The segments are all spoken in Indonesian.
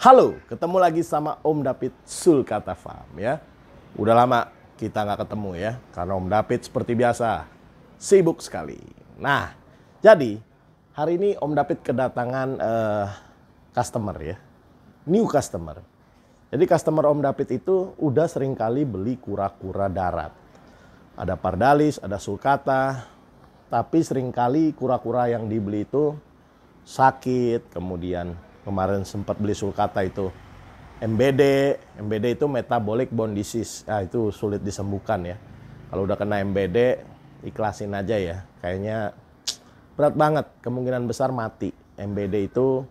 Halo, ketemu lagi sama Om David Farm, ya. Udah lama kita nggak ketemu ya, karena Om David seperti biasa sibuk sekali. Nah, jadi hari ini Om David kedatangan uh, customer ya, new customer. Jadi customer Om David itu udah sering kali beli kura-kura darat. Ada pardalis, ada sulcata, tapi sering kali kura-kura yang dibeli itu sakit, kemudian kemarin sempat beli sulcata itu MBD MBD itu metabolic bone disease nah, itu sulit disembuhkan ya kalau udah kena MBD ikhlasin aja ya kayaknya berat banget kemungkinan besar mati MBD itu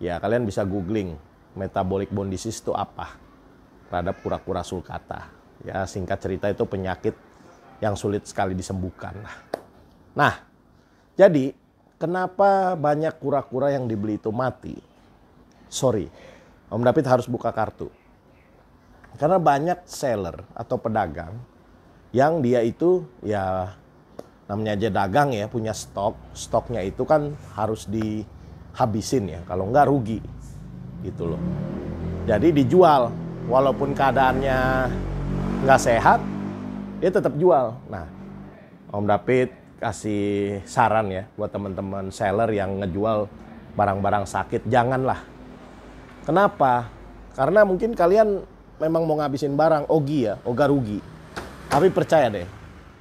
ya kalian bisa googling metabolic bone disease itu apa terhadap kura-kura sulcata ya singkat cerita itu penyakit yang sulit sekali disembuhkan nah jadi kenapa banyak kura-kura yang dibeli itu mati sorry, Om David harus buka kartu. Karena banyak seller atau pedagang yang dia itu ya namanya aja dagang ya punya stok stoknya itu kan harus dihabisin ya kalau nggak rugi gitu loh jadi dijual walaupun keadaannya nggak sehat dia tetap jual nah Om David kasih saran ya buat teman-teman seller yang ngejual barang-barang sakit janganlah Kenapa? Karena mungkin kalian memang mau ngabisin barang ogi ya, ogarugi. rugi. Tapi percaya deh,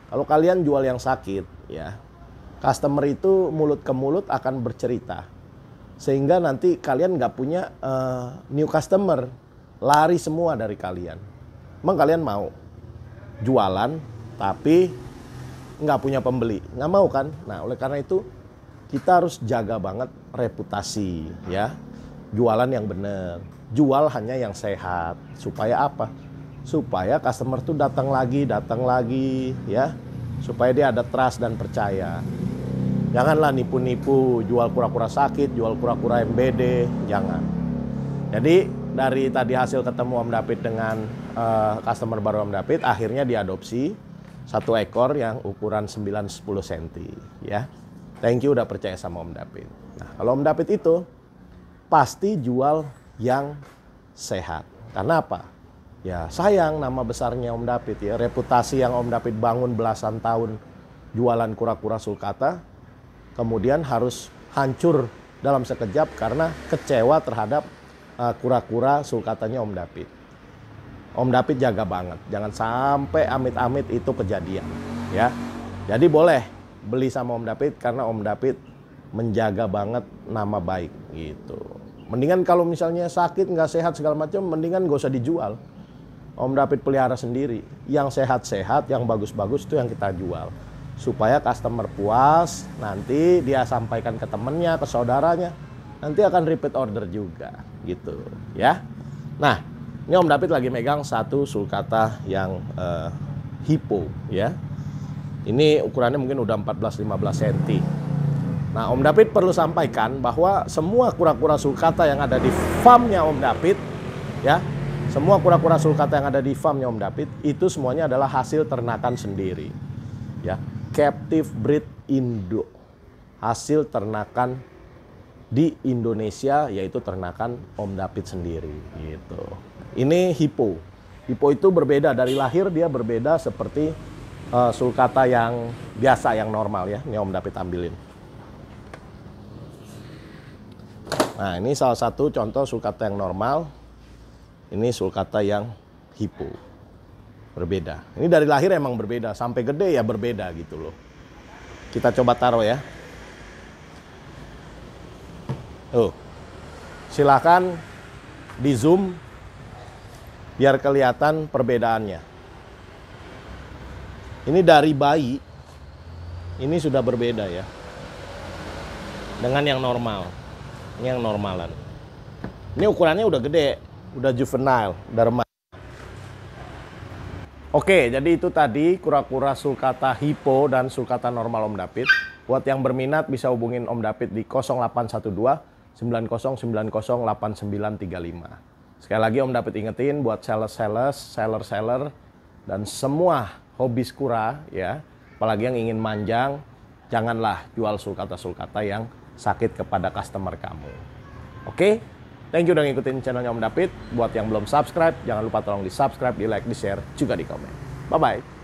kalau kalian jual yang sakit ya, customer itu mulut ke mulut akan bercerita. Sehingga nanti kalian nggak punya uh, new customer, lari semua dari kalian. Emang kalian mau jualan tapi nggak punya pembeli, nggak mau kan? Nah oleh karena itu kita harus jaga banget reputasi ya jualan yang benar jual hanya yang sehat supaya apa supaya customer tuh datang lagi datang lagi ya supaya dia ada trust dan percaya janganlah nipu-nipu jual kura-kura sakit jual kura-kura MBD jangan jadi dari tadi hasil ketemu Om David dengan uh, customer baru Om David akhirnya diadopsi satu ekor yang ukuran 9-10 cm ya thank you udah percaya sama Om David nah kalau Om David itu pasti jual yang sehat. Karena apa? Ya sayang nama besarnya Om David ya, reputasi yang Om David bangun belasan tahun jualan kura-kura Sulcata kemudian harus hancur dalam sekejap karena kecewa terhadap eh, kura-kura sulkatanya Om David. Om David jaga banget, jangan sampai amit-amit itu kejadian ya. Jadi boleh beli sama Om David karena Om David menjaga banget nama baik gitu. Mendingan kalau misalnya sakit, nggak sehat segala macam, mendingan nggak usah dijual. Om David pelihara sendiri. Yang sehat-sehat, yang bagus-bagus itu yang kita jual. Supaya customer puas, nanti dia sampaikan ke temennya, ke saudaranya. Nanti akan repeat order juga, gitu ya. Nah, ini Om David lagi megang satu sulcata yang uh, eh, hippo, ya. Ini ukurannya mungkin udah 14-15 cm. Nah, Om David perlu sampaikan bahwa semua kura-kura sulcata yang ada di farmnya Om David, ya, semua kura-kura sulcata yang ada di farmnya Om David itu semuanya adalah hasil ternakan sendiri, ya, captive breed induk hasil ternakan di Indonesia yaitu ternakan Om David sendiri, gitu. Ini hippo. Hippo itu berbeda dari lahir dia berbeda seperti uh, eh, sulcata yang biasa yang normal ya. Ini Om David ambilin. Nah, ini salah satu contoh sulcata yang normal. Ini sulcata yang hipo. Berbeda. Ini dari lahir emang berbeda, sampai gede ya berbeda gitu loh. Kita coba taruh ya. Tuh. Silahkan di zoom biar kelihatan perbedaannya. Ini dari bayi ini sudah berbeda ya dengan yang normal. Ini yang normalan. Ini ukurannya udah gede, udah juvenile, udah remaja. Oke, jadi itu tadi kura-kura sulcata hippo dan sulcata normal Om David. Buat yang berminat bisa hubungin Om David di 0812 8935. Sekali lagi Om David ingetin buat seller-seller, seller-seller, dan semua hobi kura ya, apalagi yang ingin manjang, janganlah jual sulcata-sulcata yang sakit kepada customer kamu. Oke? Okay? Thank you udah ngikutin channelnya Om David. Buat yang belum subscribe, jangan lupa tolong di subscribe, di like, di share, juga di komen. Bye-bye.